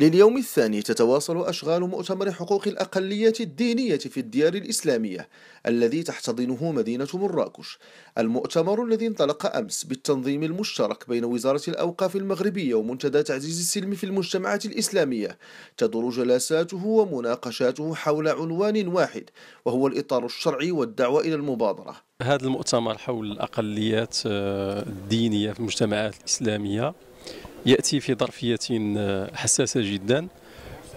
لليوم الثاني تتواصل أشغال مؤتمر حقوق الأقلية الدينية في الديار الإسلامية الذي تحتضنه مدينة مراكش المؤتمر الذي انطلق أمس بالتنظيم المشترك بين وزارة الأوقاف المغربية ومنتدى تعزيز السلم في المجتمعات الإسلامية تدور جلساته ومناقشاته حول عنوان واحد وهو الإطار الشرعي والدعوة إلى المبادرة هذا المؤتمر حول الأقليات آه، الدينية في المجتمعات الإسلامية يأتي في ظرفية آه، حساسة جدا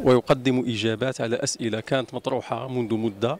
ويقدم إجابات على أسئلة كانت مطروحة منذ مدة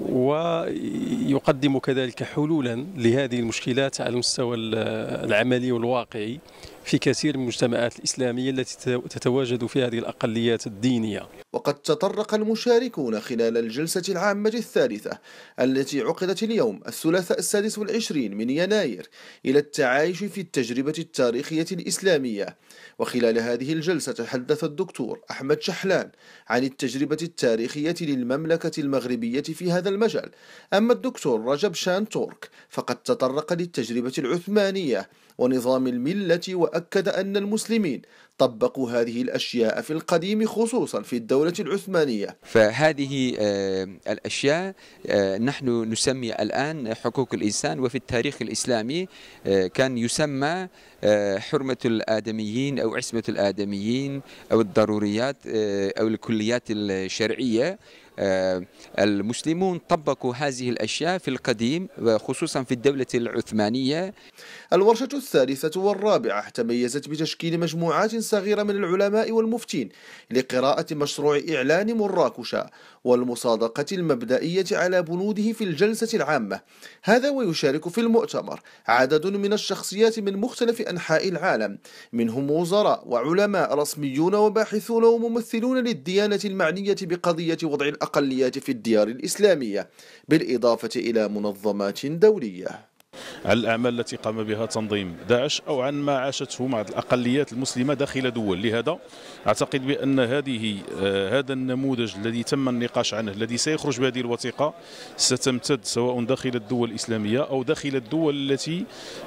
ويقدم كذلك حلولا لهذه المشكلات على المستوى آه، العملي والواقعي في كثير من المجتمعات الإسلامية التي تتواجد فيها هذه الأقليات الدينية وقد تطرق المشاركون خلال الجلسة العامة الثالثة التي عقدت اليوم الثلاثاء السادس والعشرين من يناير إلى التعايش في التجربة التاريخية الإسلامية وخلال هذه الجلسة تحدث الدكتور أحمد شحلان عن التجربة التاريخية للمملكة المغربية في هذا المجال أما الدكتور رجب شان تورك فقد تطرق للتجربة العثمانية ونظام الملة وأكد أن المسلمين طبقوا هذه الأشياء في القديم خصوصا في الدولة العثمانية فهذه آه، الأشياء آه، نحن نسمي الآن حقوق الإنسان وفي التاريخ الإسلامي آه، كان يسمى حرمة الآدميين أو عصمة الآدميين أو الضروريات أو الكليات الشرعية المسلمون طبقوا هذه الأشياء في القديم وخصوصا في الدولة العثمانية الورشة الثالثة والرابعة تميزت بتشكيل مجموعات صغيرة من العلماء والمفتين لقراءة مشروع إعلان مراكش والمصادقة المبدئية على بنوده في الجلسة العامة هذا ويشارك في المؤتمر عدد من الشخصيات من مختلف أنحاء العالم منهم وزراء وعلماء رسميون وباحثون وممثلون للديانة المعنية بقضية وضع الأقليات في الديار الإسلامية بالإضافة إلى منظمات دولية على الأعمال التي قام بها تنظيم داعش أو عن ما عاشته مع الأقليات المسلمة داخل دول لهذا أعتقد بأن هذه آه، هذا النموذج الذي تم النقاش عنه الذي سيخرج بهذه الوثيقة ستمتد سواء داخل الدول الإسلامية أو داخل الدول التي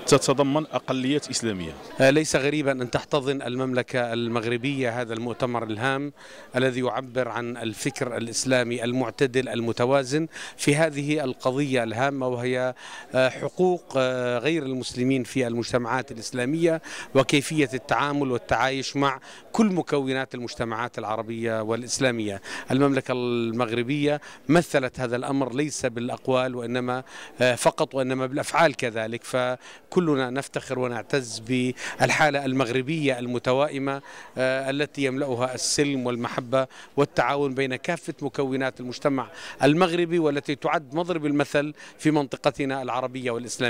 تتضمن أقليات إسلامية آه، ليس غريبا أن تحتضن المملكة المغربية هذا المؤتمر الهام الذي يعبر عن الفكر الإسلامي المعتدل المتوازن في هذه القضية الهامة وهي آه، حقوق حقوق آه، غير المسلمين في المجتمعات الإسلامية وكيفية التعامل والتعايش مع كل مكونات المجتمعات العربية والإسلامية المملكة المغربية مثلت هذا الأمر ليس بالأقوال وإنما آه، فقط وإنما بالأفعال كذلك فكلنا نفتخر ونعتز بالحالة المغربية المتوائمة آه، التي يملأها السلم والمحبة والتعاون بين كافة مكونات المجتمع المغربي والتي تعد مضرب المثل في منطقتنا العربية والإسلامية